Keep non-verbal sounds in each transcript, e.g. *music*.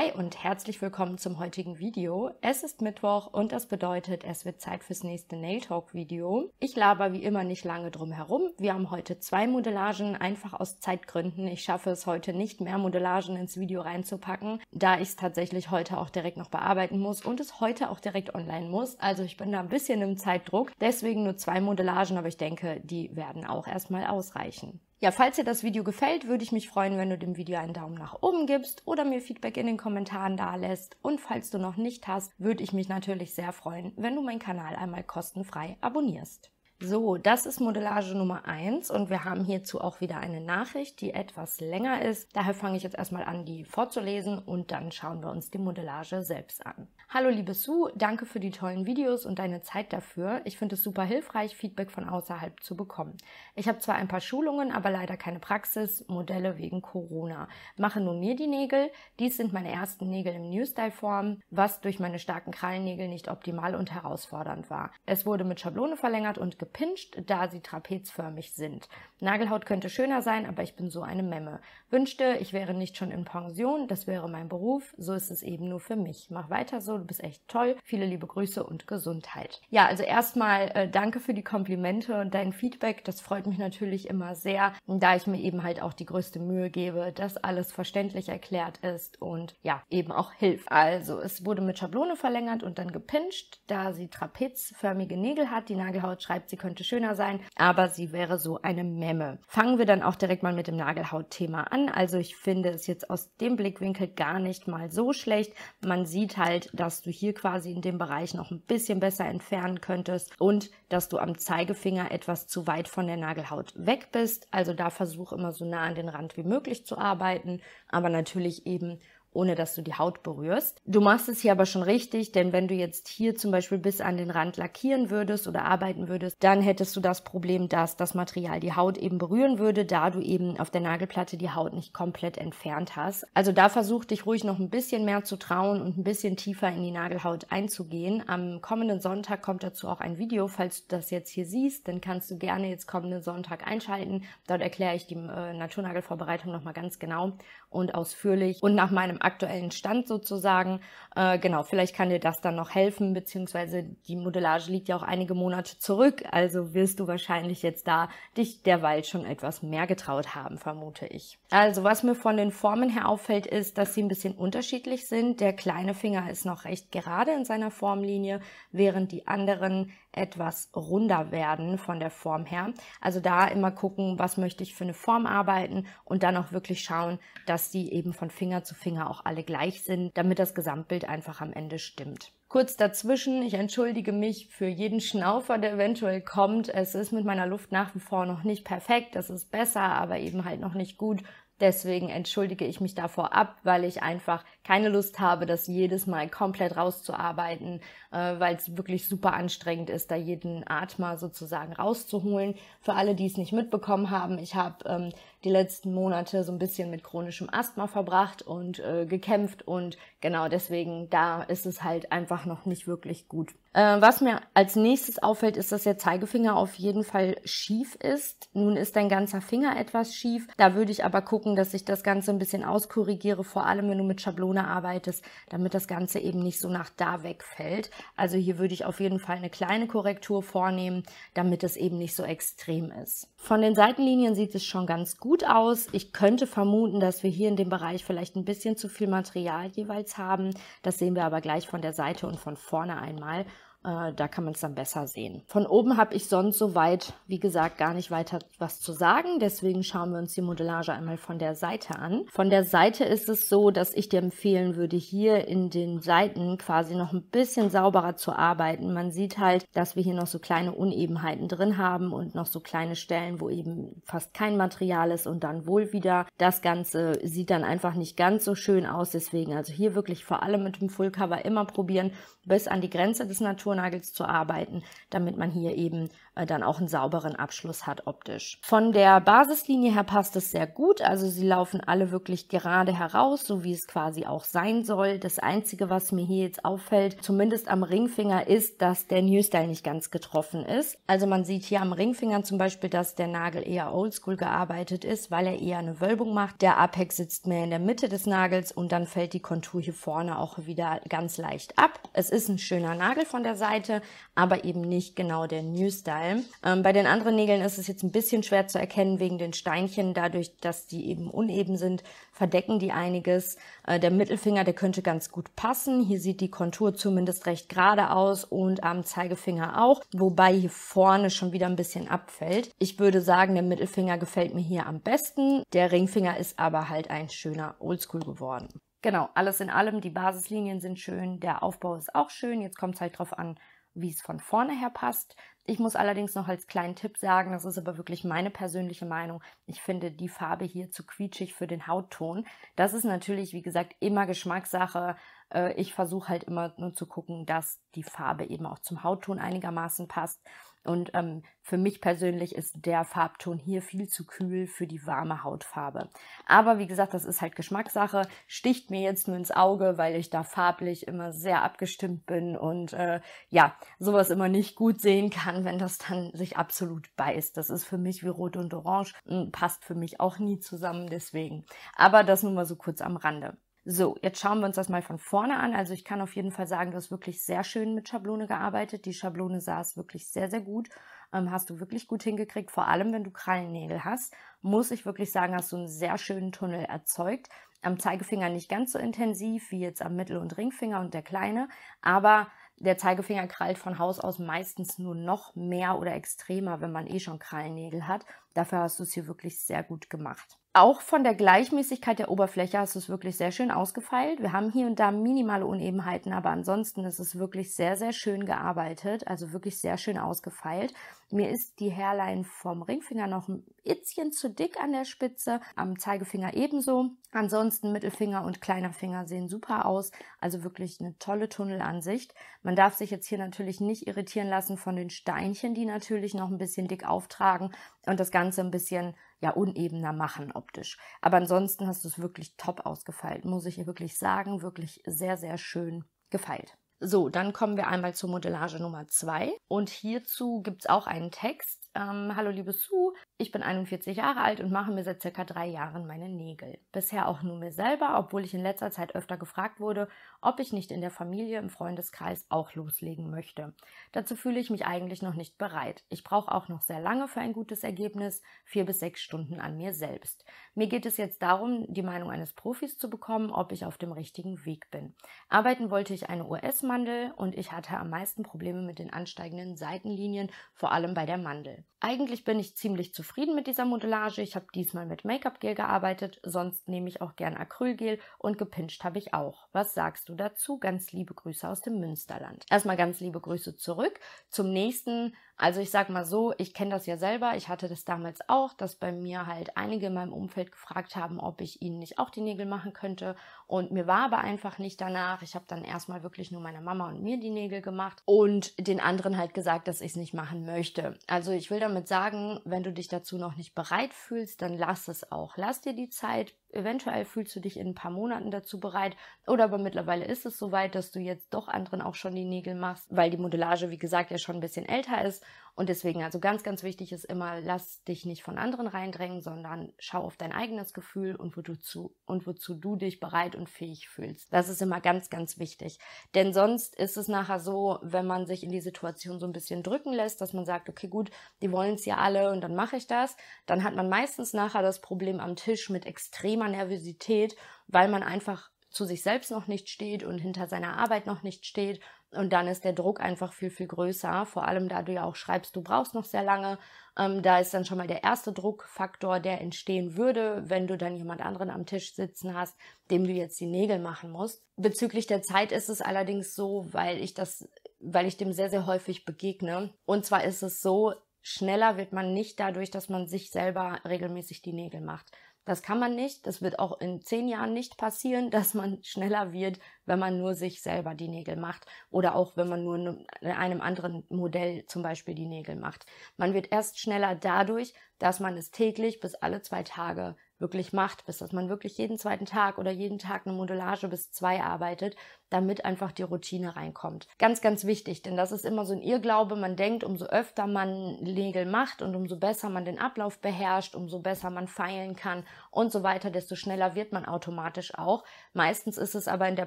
Hi und herzlich willkommen zum heutigen Video. Es ist Mittwoch und das bedeutet, es wird Zeit fürs nächste Nail Talk Video. Ich laber wie immer nicht lange drum herum. Wir haben heute zwei Modellagen, einfach aus Zeitgründen. Ich schaffe es heute nicht mehr Modellagen ins Video reinzupacken, da ich es tatsächlich heute auch direkt noch bearbeiten muss und es heute auch direkt online muss. Also ich bin da ein bisschen im Zeitdruck, deswegen nur zwei Modellagen, aber ich denke, die werden auch erstmal ausreichen. Ja, falls dir das Video gefällt, würde ich mich freuen, wenn du dem Video einen Daumen nach oben gibst oder mir Feedback in den Kommentaren dalässt. Und falls du noch nicht hast, würde ich mich natürlich sehr freuen, wenn du meinen Kanal einmal kostenfrei abonnierst. So, das ist Modellage Nummer eins und wir haben hierzu auch wieder eine Nachricht, die etwas länger ist. Daher fange ich jetzt erstmal an, die vorzulesen und dann schauen wir uns die Modellage selbst an. Hallo liebe Sue, danke für die tollen Videos und deine Zeit dafür. Ich finde es super hilfreich, Feedback von außerhalb zu bekommen. Ich habe zwar ein paar Schulungen, aber leider keine Praxis, Modelle wegen Corona. Mache nur mir die Nägel. Dies sind meine ersten Nägel im New Style Form, was durch meine starken Krallennägel nicht optimal und herausfordernd war. Es wurde mit Schablone verlängert und gepackt gepinscht, da sie trapezförmig sind. Nagelhaut könnte schöner sein, aber ich bin so eine Memme. Wünschte, ich wäre nicht schon in Pension, das wäre mein Beruf, so ist es eben nur für mich. Mach weiter so, du bist echt toll. Viele liebe Grüße und Gesundheit. Ja, also erstmal äh, danke für die Komplimente und dein Feedback. Das freut mich natürlich immer sehr, da ich mir eben halt auch die größte Mühe gebe, dass alles verständlich erklärt ist und ja, eben auch hilft. Also, es wurde mit Schablone verlängert und dann gepinscht, da sie trapezförmige Nägel hat. Die Nagelhaut schreibt sie könnte schöner sein, aber sie wäre so eine Memme. Fangen wir dann auch direkt mal mit dem Nagelhautthema an. Also ich finde es jetzt aus dem Blickwinkel gar nicht mal so schlecht. Man sieht halt, dass du hier quasi in dem Bereich noch ein bisschen besser entfernen könntest und dass du am Zeigefinger etwas zu weit von der Nagelhaut weg bist. Also da versuch immer so nah an den Rand wie möglich zu arbeiten, aber natürlich eben ohne dass du die Haut berührst. Du machst es hier aber schon richtig, denn wenn du jetzt hier zum Beispiel bis an den Rand lackieren würdest oder arbeiten würdest, dann hättest du das Problem, dass das Material die Haut eben berühren würde, da du eben auf der Nagelplatte die Haut nicht komplett entfernt hast. Also da versuch dich ruhig noch ein bisschen mehr zu trauen und ein bisschen tiefer in die Nagelhaut einzugehen. Am kommenden Sonntag kommt dazu auch ein Video. Falls du das jetzt hier siehst, dann kannst du gerne jetzt kommenden Sonntag einschalten. Dort erkläre ich die äh, Naturnagelvorbereitung nochmal ganz genau und ausführlich. Und nach meinem aktuellen Stand sozusagen. Äh, genau, vielleicht kann dir das dann noch helfen, beziehungsweise die Modellage liegt ja auch einige Monate zurück, also wirst du wahrscheinlich jetzt da dich derweil schon etwas mehr getraut haben, vermute ich. Also was mir von den Formen her auffällt, ist, dass sie ein bisschen unterschiedlich sind. Der kleine Finger ist noch recht gerade in seiner Formlinie, während die anderen etwas runder werden von der Form her. Also da immer gucken, was möchte ich für eine Form arbeiten und dann auch wirklich schauen, dass sie eben von Finger zu Finger auch alle gleich sind, damit das Gesamtbild einfach am Ende stimmt. Kurz dazwischen, ich entschuldige mich für jeden Schnaufer, der eventuell kommt. Es ist mit meiner Luft nach wie vor noch nicht perfekt, das ist besser, aber eben halt noch nicht gut Deswegen entschuldige ich mich davor ab, weil ich einfach keine Lust habe, das jedes Mal komplett rauszuarbeiten, äh, weil es wirklich super anstrengend ist, da jeden Atmer sozusagen rauszuholen. Für alle, die es nicht mitbekommen haben, ich habe ähm, die letzten Monate so ein bisschen mit chronischem Asthma verbracht und äh, gekämpft und genau deswegen, da ist es halt einfach noch nicht wirklich gut äh, was mir als nächstes auffällt, ist, dass der Zeigefinger auf jeden Fall schief ist. Nun ist dein ganzer Finger etwas schief. Da würde ich aber gucken, dass ich das Ganze ein bisschen auskorrigiere, vor allem wenn du mit Schablone arbeitest, damit das Ganze eben nicht so nach da wegfällt. Also hier würde ich auf jeden Fall eine kleine Korrektur vornehmen, damit es eben nicht so extrem ist. Von den Seitenlinien sieht es schon ganz gut aus. Ich könnte vermuten, dass wir hier in dem Bereich vielleicht ein bisschen zu viel Material jeweils haben. Das sehen wir aber gleich von der Seite und von vorne einmal. Äh, da kann man es dann besser sehen. Von oben habe ich sonst soweit, wie gesagt, gar nicht weiter was zu sagen. Deswegen schauen wir uns die Modellage einmal von der Seite an. Von der Seite ist es so, dass ich dir empfehlen würde, hier in den Seiten quasi noch ein bisschen sauberer zu arbeiten. Man sieht halt, dass wir hier noch so kleine Unebenheiten drin haben und noch so kleine Stellen, wo eben fast kein Material ist und dann wohl wieder. Das Ganze sieht dann einfach nicht ganz so schön aus. Deswegen also hier wirklich vor allem mit dem Fullcover immer probieren, bis an die Grenze des Natur Turnagels zu arbeiten, damit man hier eben äh, dann auch einen sauberen Abschluss hat optisch. Von der Basislinie her passt es sehr gut, also sie laufen alle wirklich gerade heraus, so wie es quasi auch sein soll. Das Einzige, was mir hier jetzt auffällt, zumindest am Ringfinger, ist, dass der New Style nicht ganz getroffen ist. Also man sieht hier am Ringfinger zum Beispiel, dass der Nagel eher oldschool gearbeitet ist, weil er eher eine Wölbung macht. Der Apex sitzt mehr in der Mitte des Nagels und dann fällt die Kontur hier vorne auch wieder ganz leicht ab. Es ist ein schöner Nagel von der Seite, aber eben nicht genau der New Style allem. Ähm, bei den anderen Nägeln ist es jetzt ein bisschen schwer zu erkennen wegen den Steinchen. Dadurch, dass die eben uneben sind, verdecken die einiges. Äh, der Mittelfinger, der könnte ganz gut passen. Hier sieht die Kontur zumindest recht gerade aus und am Zeigefinger auch, wobei hier vorne schon wieder ein bisschen abfällt. Ich würde sagen, der Mittelfinger gefällt mir hier am besten. Der Ringfinger ist aber halt ein schöner Oldschool geworden. Genau, alles in allem, die Basislinien sind schön, der Aufbau ist auch schön. Jetzt kommt es halt drauf an, wie es von vorne her passt. Ich muss allerdings noch als kleinen Tipp sagen, das ist aber wirklich meine persönliche Meinung. Ich finde die Farbe hier zu quietschig für den Hautton. Das ist natürlich, wie gesagt, immer Geschmackssache. Äh, ich versuche halt immer nur zu gucken, dass die Farbe eben auch zum Hautton einigermaßen passt. Und ähm, für mich persönlich ist der Farbton hier viel zu kühl für die warme Hautfarbe. Aber wie gesagt, das ist halt Geschmackssache. Sticht mir jetzt nur ins Auge, weil ich da farblich immer sehr abgestimmt bin und äh, ja, sowas immer nicht gut sehen kann, wenn das dann sich absolut beißt. Das ist für mich wie Rot und Orange, und passt für mich auch nie zusammen deswegen. Aber das nur mal so kurz am Rande. So, jetzt schauen wir uns das mal von vorne an. Also ich kann auf jeden Fall sagen, du hast wirklich sehr schön mit Schablone gearbeitet. Die Schablone saß wirklich sehr, sehr gut. Ähm, hast du wirklich gut hingekriegt, vor allem wenn du Krallennägel hast. Muss ich wirklich sagen, hast du einen sehr schönen Tunnel erzeugt. Am Zeigefinger nicht ganz so intensiv wie jetzt am Mittel- und Ringfinger und der kleine, aber der Zeigefinger krallt von Haus aus meistens nur noch mehr oder extremer, wenn man eh schon Krallennägel hat. Dafür hast du es hier wirklich sehr gut gemacht auch von der Gleichmäßigkeit der Oberfläche hast du es wirklich sehr schön ausgefeilt. Wir haben hier und da minimale Unebenheiten, aber ansonsten ist es wirklich sehr, sehr schön gearbeitet, also wirklich sehr schön ausgefeilt. Mir ist die Hairline vom Ringfinger noch ein Itzchen zu dick an der Spitze, am Zeigefinger ebenso. Ansonsten Mittelfinger und kleiner Finger sehen super aus, also wirklich eine tolle Tunnelansicht. Man darf sich jetzt hier natürlich nicht irritieren lassen von den Steinchen, die natürlich noch ein bisschen dick auftragen und das Ganze ein bisschen ja unebener machen optisch. Aber ansonsten hast du es wirklich top ausgefeilt, muss ich wirklich sagen, wirklich sehr, sehr schön gefeilt. So, dann kommen wir einmal zur Modellage Nummer 2 und hierzu gibt es auch einen Text, ähm, Hallo liebe Sue, ich bin 41 Jahre alt und mache mir seit circa drei Jahren meine Nägel. Bisher auch nur mir selber, obwohl ich in letzter Zeit öfter gefragt wurde, ob ich nicht in der Familie, im Freundeskreis auch loslegen möchte. Dazu fühle ich mich eigentlich noch nicht bereit. Ich brauche auch noch sehr lange für ein gutes Ergebnis, vier bis sechs Stunden an mir selbst. Mir geht es jetzt darum, die Meinung eines Profis zu bekommen, ob ich auf dem richtigen Weg bin. Arbeiten wollte ich eine US-Mandel und ich hatte am meisten Probleme mit den ansteigenden Seitenlinien, vor allem bei der Mandel. Eigentlich bin ich ziemlich zufrieden mit dieser Modellage. Ich habe diesmal mit Make-up-Gel gearbeitet, sonst nehme ich auch gern Acrylgel und gepinscht habe ich auch. Was sagst du dazu? Ganz liebe Grüße aus dem Münsterland. Erstmal ganz liebe Grüße zurück. Zum nächsten also ich sag mal so, ich kenne das ja selber, ich hatte das damals auch, dass bei mir halt einige in meinem Umfeld gefragt haben, ob ich ihnen nicht auch die Nägel machen könnte und mir war aber einfach nicht danach. Ich habe dann erstmal wirklich nur meiner Mama und mir die Nägel gemacht und den anderen halt gesagt, dass ich es nicht machen möchte. Also ich will damit sagen, wenn du dich dazu noch nicht bereit fühlst, dann lass es auch. Lass dir die Zeit, Eventuell fühlst du dich in ein paar Monaten dazu bereit oder aber mittlerweile ist es soweit, dass du jetzt doch anderen auch schon die Nägel machst, weil die Modellage, wie gesagt, ja schon ein bisschen älter ist und deswegen, also ganz, ganz wichtig ist immer, lass dich nicht von anderen reindrängen, sondern schau auf dein eigenes Gefühl und, wo zu, und wozu du dich bereit und fähig fühlst. Das ist immer ganz, ganz wichtig. Denn sonst ist es nachher so, wenn man sich in die Situation so ein bisschen drücken lässt, dass man sagt, okay, gut, die wollen es ja alle und dann mache ich das, dann hat man meistens nachher das Problem am Tisch mit extremer Nervosität, weil man einfach zu sich selbst noch nicht steht und hinter seiner Arbeit noch nicht steht und dann ist der Druck einfach viel, viel größer. Vor allem, da du ja auch schreibst, du brauchst noch sehr lange. Ähm, da ist dann schon mal der erste Druckfaktor, der entstehen würde, wenn du dann jemand anderen am Tisch sitzen hast, dem du jetzt die Nägel machen musst. Bezüglich der Zeit ist es allerdings so, weil ich das, weil ich dem sehr, sehr häufig begegne. Und zwar ist es so, schneller wird man nicht dadurch, dass man sich selber regelmäßig die Nägel macht. Das kann man nicht. Das wird auch in zehn Jahren nicht passieren, *laughs* dass man schneller wird, wenn man nur sich selber die Nägel macht oder auch wenn man nur in einem anderen Modell zum Beispiel die Nägel macht. Man wird erst schneller dadurch, dass man es täglich bis alle zwei Tage wirklich macht, bis dass man wirklich jeden zweiten Tag oder jeden Tag eine Modellage bis zwei arbeitet, damit einfach die Routine reinkommt. Ganz, ganz wichtig, denn das ist immer so ein Irrglaube. Man denkt, umso öfter man Nägel macht und umso besser man den Ablauf beherrscht, umso besser man feilen kann und so weiter, desto schneller wird man automatisch auch. Meistens ist es aber in der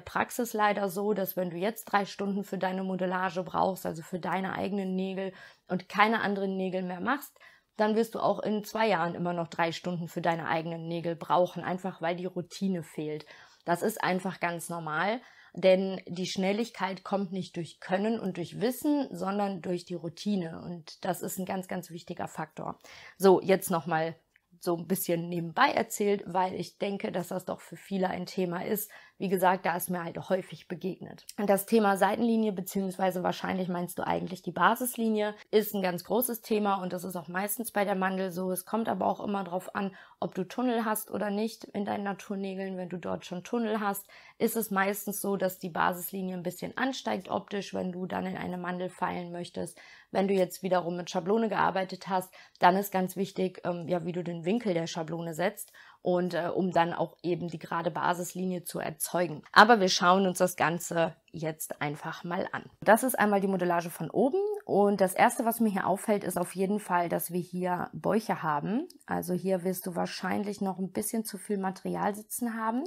Praxis leider so, dass wenn du jetzt drei Stunden für deine Modellage brauchst, also für deine eigenen Nägel und keine anderen Nägel mehr machst, dann wirst du auch in zwei Jahren immer noch drei Stunden für deine eigenen Nägel brauchen, einfach weil die Routine fehlt. Das ist einfach ganz normal, denn die Schnelligkeit kommt nicht durch Können und durch Wissen, sondern durch die Routine. Und das ist ein ganz, ganz wichtiger Faktor. So, jetzt nochmal so ein bisschen nebenbei erzählt, weil ich denke, dass das doch für viele ein Thema ist, wie gesagt, da ist mir halt häufig begegnet. Und das Thema Seitenlinie, beziehungsweise wahrscheinlich meinst du eigentlich die Basislinie, ist ein ganz großes Thema und das ist auch meistens bei der Mandel so. Es kommt aber auch immer darauf an, ob du Tunnel hast oder nicht in deinen Naturnägeln. Wenn du dort schon Tunnel hast, ist es meistens so, dass die Basislinie ein bisschen ansteigt optisch, wenn du dann in eine Mandel feilen möchtest. Wenn du jetzt wiederum mit Schablone gearbeitet hast, dann ist ganz wichtig, ähm, ja, wie du den Winkel der Schablone setzt und äh, um dann auch eben die gerade Basislinie zu erzeugen. Aber wir schauen uns das Ganze jetzt einfach mal an. Das ist einmal die Modellage von oben und das erste, was mir hier auffällt, ist auf jeden Fall, dass wir hier Bäuche haben. Also hier wirst du wahrscheinlich noch ein bisschen zu viel Material sitzen haben.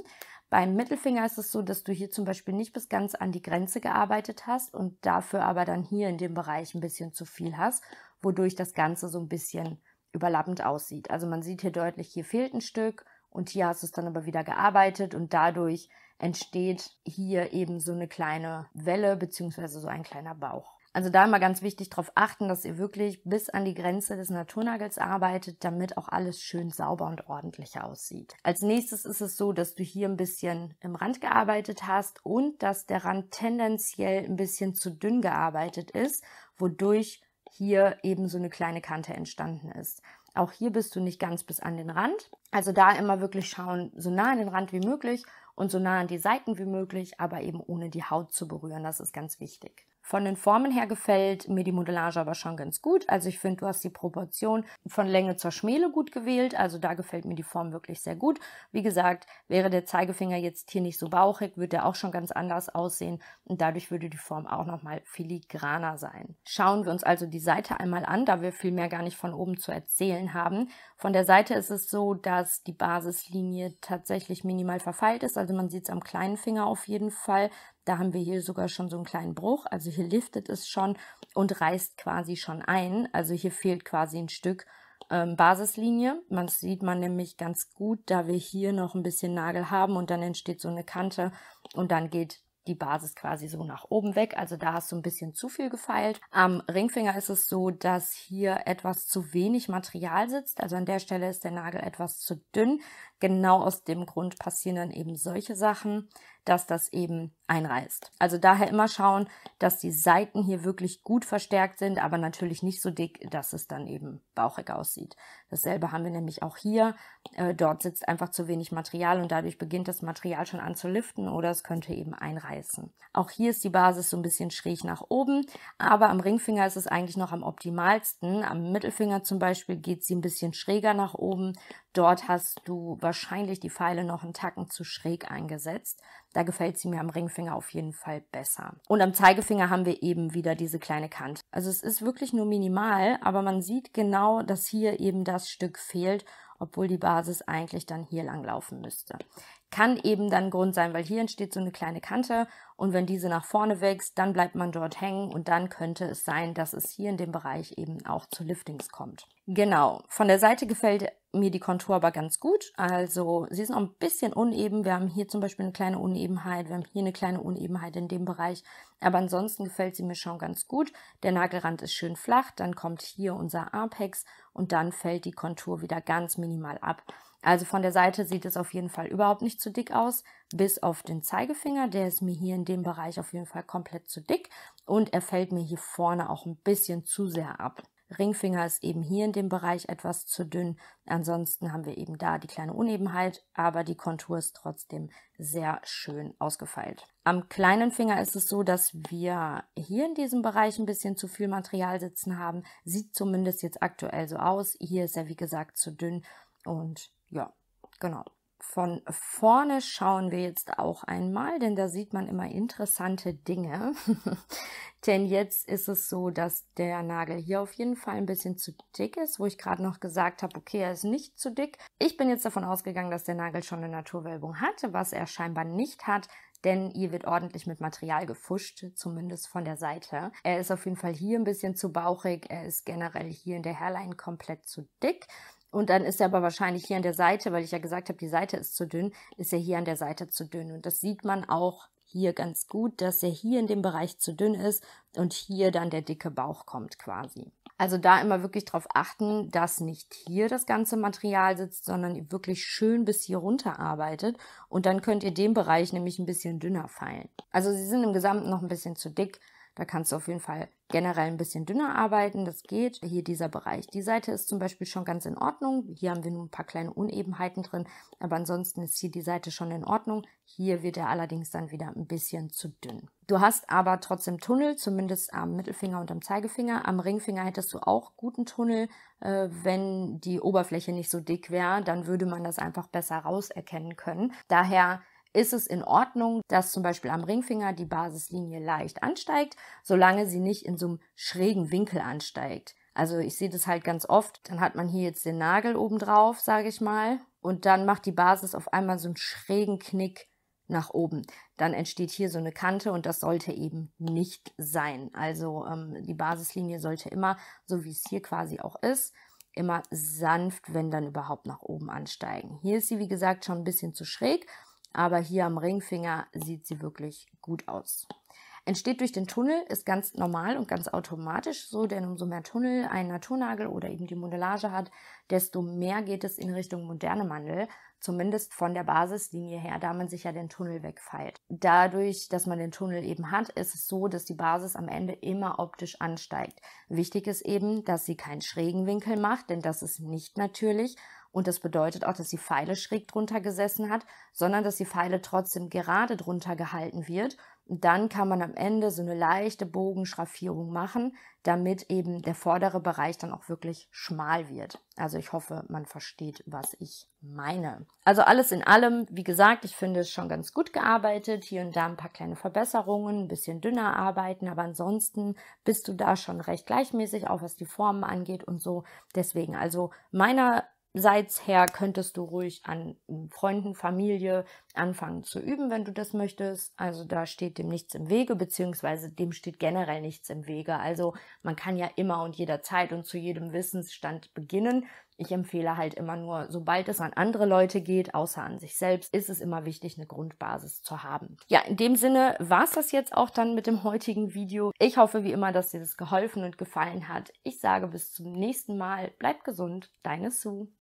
Beim Mittelfinger ist es so, dass du hier zum Beispiel nicht bis ganz an die Grenze gearbeitet hast und dafür aber dann hier in dem Bereich ein bisschen zu viel hast, wodurch das Ganze so ein bisschen überlappend aussieht. Also man sieht hier deutlich, hier fehlt ein Stück und hier hast du es dann aber wieder gearbeitet und dadurch entsteht hier eben so eine kleine Welle bzw. so ein kleiner Bauch. Also da immer ganz wichtig darauf achten, dass ihr wirklich bis an die Grenze des Naturnagels arbeitet, damit auch alles schön sauber und ordentlich aussieht. Als nächstes ist es so, dass du hier ein bisschen im Rand gearbeitet hast und dass der Rand tendenziell ein bisschen zu dünn gearbeitet ist, wodurch hier eben so eine kleine Kante entstanden ist. Auch hier bist du nicht ganz bis an den Rand. Also da immer wirklich schauen, so nah an den Rand wie möglich und so nah an die Seiten wie möglich, aber eben ohne die Haut zu berühren. Das ist ganz wichtig. Von den Formen her gefällt mir die Modellage aber schon ganz gut. Also ich finde, du hast die Proportion von Länge zur Schmähle gut gewählt. Also da gefällt mir die Form wirklich sehr gut. Wie gesagt, wäre der Zeigefinger jetzt hier nicht so bauchig, würde er auch schon ganz anders aussehen und dadurch würde die Form auch nochmal filigraner sein. Schauen wir uns also die Seite einmal an, da wir viel mehr gar nicht von oben zu erzählen haben. Von der Seite ist es so, dass die Basislinie tatsächlich minimal verfeilt ist. Also man sieht es am kleinen Finger auf jeden Fall. Da haben wir hier sogar schon so einen kleinen Bruch. Also hier liftet es schon und reißt quasi schon ein. Also hier fehlt quasi ein Stück ähm, Basislinie. Man sieht man nämlich ganz gut, da wir hier noch ein bisschen Nagel haben und dann entsteht so eine Kante und dann geht die Basis quasi so nach oben weg. Also da hast du ein bisschen zu viel gefeilt. Am Ringfinger ist es so, dass hier etwas zu wenig Material sitzt. Also an der Stelle ist der Nagel etwas zu dünn. Genau aus dem Grund passieren dann eben solche Sachen dass das eben einreißt. Also daher immer schauen, dass die Seiten hier wirklich gut verstärkt sind, aber natürlich nicht so dick, dass es dann eben bauchig aussieht. Dasselbe haben wir nämlich auch hier. Äh, dort sitzt einfach zu wenig Material und dadurch beginnt das Material schon an zu liften oder es könnte eben einreißen. Auch hier ist die Basis so ein bisschen schräg nach oben, aber am Ringfinger ist es eigentlich noch am optimalsten. Am Mittelfinger zum Beispiel geht sie ein bisschen schräger nach oben, Dort hast du wahrscheinlich die Pfeile noch einen Tacken zu schräg eingesetzt. Da gefällt sie mir am Ringfinger auf jeden Fall besser. Und am Zeigefinger haben wir eben wieder diese kleine Kante. Also es ist wirklich nur minimal, aber man sieht genau, dass hier eben das Stück fehlt, obwohl die Basis eigentlich dann hier lang laufen müsste kann eben dann Grund sein, weil hier entsteht so eine kleine Kante und wenn diese nach vorne wächst, dann bleibt man dort hängen und dann könnte es sein, dass es hier in dem Bereich eben auch zu Liftings kommt. Genau, von der Seite gefällt mir die Kontur aber ganz gut. Also sie ist noch ein bisschen uneben. Wir haben hier zum Beispiel eine kleine Unebenheit, wir haben hier eine kleine Unebenheit in dem Bereich. Aber ansonsten gefällt sie mir schon ganz gut. Der Nagelrand ist schön flach, dann kommt hier unser Apex und dann fällt die Kontur wieder ganz minimal ab. Also von der Seite sieht es auf jeden Fall überhaupt nicht zu dick aus, bis auf den Zeigefinger. Der ist mir hier in dem Bereich auf jeden Fall komplett zu dick und er fällt mir hier vorne auch ein bisschen zu sehr ab. Ringfinger ist eben hier in dem Bereich etwas zu dünn. Ansonsten haben wir eben da die kleine Unebenheit, aber die Kontur ist trotzdem sehr schön ausgefeilt. Am kleinen Finger ist es so, dass wir hier in diesem Bereich ein bisschen zu viel Material sitzen haben. Sieht zumindest jetzt aktuell so aus. Hier ist er wie gesagt zu dünn und ja, genau. Von vorne schauen wir jetzt auch einmal, denn da sieht man immer interessante Dinge. *laughs* denn jetzt ist es so, dass der Nagel hier auf jeden Fall ein bisschen zu dick ist, wo ich gerade noch gesagt habe, okay, er ist nicht zu dick. Ich bin jetzt davon ausgegangen, dass der Nagel schon eine Naturwölbung hatte, was er scheinbar nicht hat denn ihr wird ordentlich mit Material gefuscht, zumindest von der Seite. Er ist auf jeden Fall hier ein bisschen zu bauchig, er ist generell hier in der Hairline komplett zu dick. Und dann ist er aber wahrscheinlich hier an der Seite, weil ich ja gesagt habe, die Seite ist zu dünn, ist er hier an der Seite zu dünn. Und das sieht man auch hier ganz gut, dass er hier in dem Bereich zu dünn ist und hier dann der dicke Bauch kommt quasi. Also da immer wirklich darauf achten, dass nicht hier das ganze Material sitzt, sondern ihr wirklich schön bis hier runter arbeitet und dann könnt ihr den Bereich nämlich ein bisschen dünner feilen. Also sie sind im Gesamten noch ein bisschen zu dick, da kannst du auf jeden Fall generell ein bisschen dünner arbeiten. Das geht. Hier dieser Bereich. Die Seite ist zum Beispiel schon ganz in Ordnung. Hier haben wir nur ein paar kleine Unebenheiten drin. Aber ansonsten ist hier die Seite schon in Ordnung. Hier wird er allerdings dann wieder ein bisschen zu dünn. Du hast aber trotzdem Tunnel, zumindest am Mittelfinger und am Zeigefinger. Am Ringfinger hättest du auch guten Tunnel. Äh, wenn die Oberfläche nicht so dick wäre, dann würde man das einfach besser rauserkennen können. Daher ist es in Ordnung, dass zum Beispiel am Ringfinger die Basislinie leicht ansteigt, solange sie nicht in so einem schrägen Winkel ansteigt. Also ich sehe das halt ganz oft, dann hat man hier jetzt den Nagel oben drauf, sage ich mal, und dann macht die Basis auf einmal so einen schrägen Knick nach oben. Dann entsteht hier so eine Kante und das sollte eben nicht sein. Also ähm, die Basislinie sollte immer, so wie es hier quasi auch ist, immer sanft, wenn dann überhaupt nach oben ansteigen. Hier ist sie, wie gesagt, schon ein bisschen zu schräg aber hier am Ringfinger sieht sie wirklich gut aus. Entsteht durch den Tunnel, ist ganz normal und ganz automatisch so, denn umso mehr Tunnel ein Naturnagel oder eben die Modellage hat, desto mehr geht es in Richtung moderne Mandel, zumindest von der Basislinie her, da man sich ja den Tunnel wegfeilt. Dadurch, dass man den Tunnel eben hat, ist es so, dass die Basis am Ende immer optisch ansteigt. Wichtig ist eben, dass sie keinen schrägen Winkel macht, denn das ist nicht natürlich und das bedeutet auch, dass die Pfeile schräg drunter gesessen hat, sondern dass die Pfeile trotzdem gerade drunter gehalten wird. Und dann kann man am Ende so eine leichte Bogenschraffierung machen, damit eben der vordere Bereich dann auch wirklich schmal wird. Also ich hoffe, man versteht, was ich meine. Also alles in allem, wie gesagt, ich finde es schon ganz gut gearbeitet. Hier und da ein paar kleine Verbesserungen, ein bisschen dünner arbeiten, aber ansonsten bist du da schon recht gleichmäßig, auch was die Formen angeht und so. Deswegen, also meiner Seits her könntest du ruhig an hm, Freunden, Familie anfangen zu üben, wenn du das möchtest. Also da steht dem nichts im Wege, beziehungsweise dem steht generell nichts im Wege. Also man kann ja immer und jederzeit und zu jedem Wissensstand beginnen. Ich empfehle halt immer nur, sobald es an andere Leute geht, außer an sich selbst, ist es immer wichtig, eine Grundbasis zu haben. Ja, in dem Sinne war es das jetzt auch dann mit dem heutigen Video. Ich hoffe wie immer, dass dir das geholfen und gefallen hat. Ich sage bis zum nächsten Mal. Bleib gesund, deine Sue.